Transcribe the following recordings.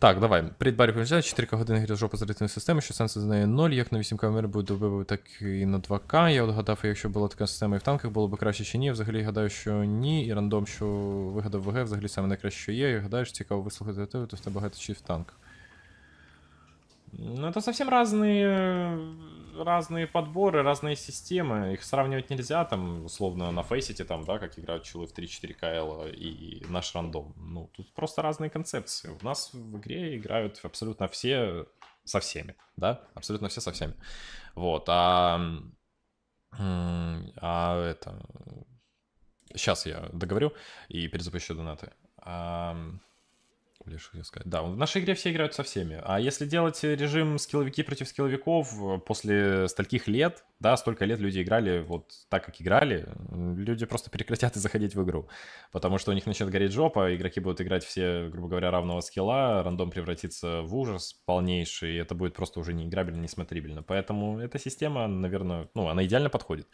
Так, давай. Придбарі помічає 4 години годин грі жопа зритної системи, що сенсу з неї 0, як на 8К мир буде добив, так і на 2К. Я от гадав, якщо була така система і в танках, було б краще чи ні. взагалі гадаю, що ні. І рандом, що вигадав ВГ, взагалі саме найкраще, що є. І гадаєш, цікаво вислухати тебе, то в тебе багато чи в танках. Ну, это совсем разные разные подборы, разные системы, их сравнивать нельзя, там, условно, на фейсите, там, да, как играют чулы в 3-4 КЛ и наш рандом. Ну, тут просто разные концепции. У нас в игре играют абсолютно все со всеми, да, абсолютно все со всеми. Вот, а, а это... Сейчас я договорю и перезапущу донаты. А, или сказать. Да, в нашей игре все играют со всеми. А если делать режим скилловики против скилловиков э, после стольких лет, да, столько лет люди играли вот так, как играли, э, люди просто прекратят и заходить в игру. Потому что у них начнет гореть жопа, игроки будут играть все, грубо говоря, равного скилла, рандом превратится в ужас полнейший, и это будет просто уже неиграбельно, несмотрибельно. Поэтому эта система, наверное, ну, она идеально подходит.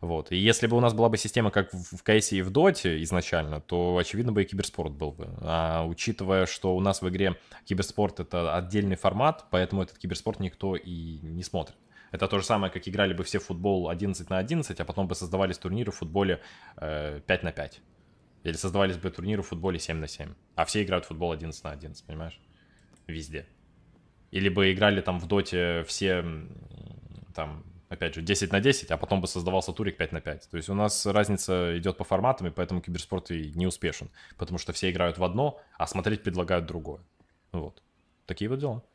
Вот. И если бы у нас была бы система, как в CS и в Доте изначально, то, очевидно, бы и киберспорт был бы. А учитывая, что у нас в игре киберспорт — это отдельный формат, поэтому этот киберспорт никто и не смотрит. Это то же самое, как играли бы все в футбол 11 на 11, а потом бы создавались турниры в футболе э, 5 на 5. Или создавались бы турниры в футболе 7 на 7. А все играют в футбол 11 на 11, понимаешь? Везде. Или бы играли там в доте все там опять же, 10 на 10, а потом бы создавался турик 5 на 5. То есть у нас разница идет по форматам, и поэтому киберспорт и не успешен, потому что все играют в одно, а смотреть предлагают другое. Вот. Такие вот дела.